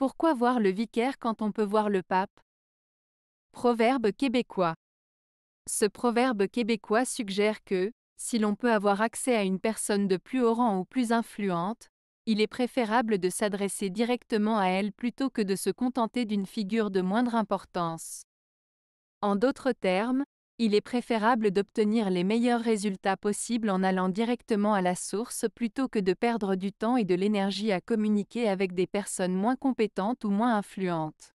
Pourquoi voir le vicaire quand on peut voir le pape Proverbe québécois. Ce proverbe québécois suggère que, si l'on peut avoir accès à une personne de plus haut rang ou plus influente, il est préférable de s'adresser directement à elle plutôt que de se contenter d'une figure de moindre importance. En d'autres termes, il est préférable d'obtenir les meilleurs résultats possibles en allant directement à la source plutôt que de perdre du temps et de l'énergie à communiquer avec des personnes moins compétentes ou moins influentes.